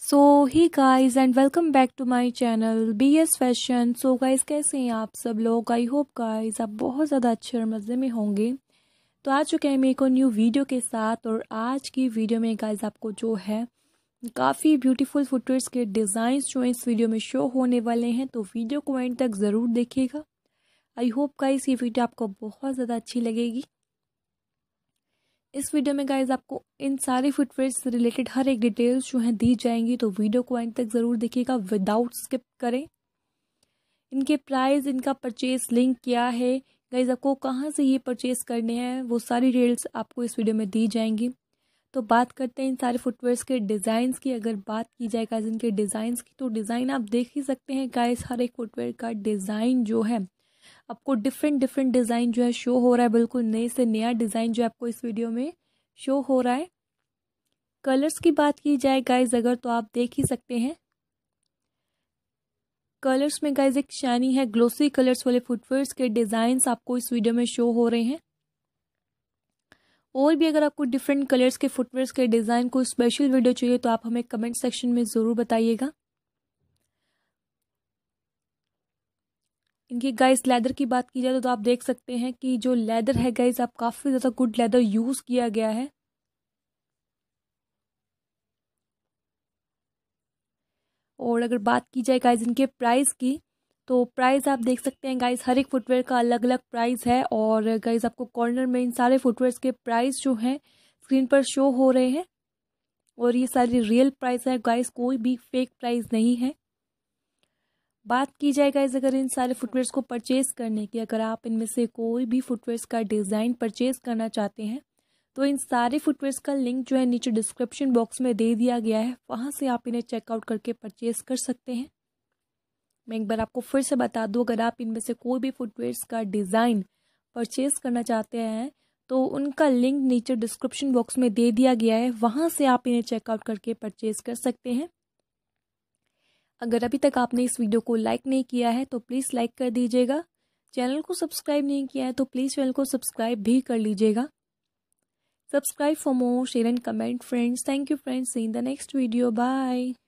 so hi guys and welcome back to my channel B S fashion so guys कैसे हैं आप सब लोग आई होप गाइज आप बहुत ज़्यादा अच्छे और मज़े में होंगे तो आ चुके हैं मेरे को न्यू वीडियो के साथ और आज की वीडियो में गाइज आपको जो है काफ़ी ब्यूटीफुल फुटवेयर्स के डिज़ाइंस जो इस वीडियो में शो होने वाले हैं तो वीडियो को एंड तक ज़रूर देखिएगा आई होप गाइज ये वीडियो आपको बहुत ज़्यादा अच्छी लगेगी इस वीडियो में गाइज आपको इन सारी फुटवेयर से रिलेटेड हर एक डिटेल्स जो हैं दी जाएंगी तो वीडियो को एंड तक ज़रूर देखिएगा विदाउट स्किप करें इनके प्राइस इनका परचेज लिंक क्या है गाइज आपको कहाँ से ये परचेज करने हैं वो सारी डिटेल्स आपको इस वीडियो में दी जाएंगी तो बात करते हैं इन सारे फुटवेयर्स के डिज़ाइंस की अगर बात की जाए गाइज इनके डिज़ाइंस की तो डिज़ाइन आप देख ही सकते हैं गाइज हर एक फुटवेयर का डिज़ाइन जो है आपको डिफरेंट डिफरेंट डिज़ाइन जो है शो हो रहा है बिल्कुल नए से नया डिज़ाइन जो है आपको इस वीडियो में शो हो रहा है कलर्स की बात की जाए गाइज अगर तो आप देख ही सकते हैं कलर्स में गाइज एक शाइनी है ग्लोसी कलर्स वाले फुटवेयर्स के डिज़ाइंस आपको इस वीडियो में शो हो रहे हैं और भी अगर आपको डिफरेंट कलर्स के फुटवेयर्स के डिज़ाइन को स्पेशल वीडियो चाहिए तो आप हमें कमेंट सेक्शन में ज़रूर बताइएगा इनकी गाइस लेदर की बात की जाए तो, तो आप देख सकते हैं कि जो लेदर है गाइस आप काफ़ी ज़्यादा गुड लेदर यूज़ किया गया है और अगर बात की जाए गाइस इनके प्राइस की तो प्राइस आप देख सकते हैं गाइस हर एक फुटवेयर का अलग अलग प्राइस है और गाइस आपको कॉर्नर में इन सारे फुटवेयर्स के प्राइस जो हैं स्क्रीन पर शो हो रहे हैं और ये सारी रियल प्राइस है गाइस कोई भी फेक प्राइस नहीं है बात की जाए गाइज अगर इन सारे फुटवेयर्स को परचेज़ करने की अगर आप इनमें से कोई भी फुटवेयर्स का डिज़ाइन परचेज़ करना चाहते हैं तो इन सारे फुटवेयर्स का लिंक जो है नीचे डिस्क्रिप्शन बॉक्स में दे दिया गया है वहाँ से आप इन्हें चेकआउट करके परचेज़ कर सकते हैं मैं एक बार आपको फिर से बता दूँ अगर आप इनमें से कोई भी फुटवेयर्स का डिज़ाइन परचेज़ करना चाहते हैं तो उनका लिंक नीचे डिस्क्रिप्शन बॉक्स में दे दिया गया है वहाँ से आप इन्हें चेकआउट करके परचेज़ कर सकते हैं अगर अभी तक आपने इस वीडियो को लाइक नहीं किया है तो प्लीज़ लाइक कर दीजिएगा चैनल को सब्सक्राइब नहीं किया है तो प्लीज़ चैनल को सब्सक्राइब भी कर लीजिएगा subscribe for more share and comment friends thank you friends in the next video bye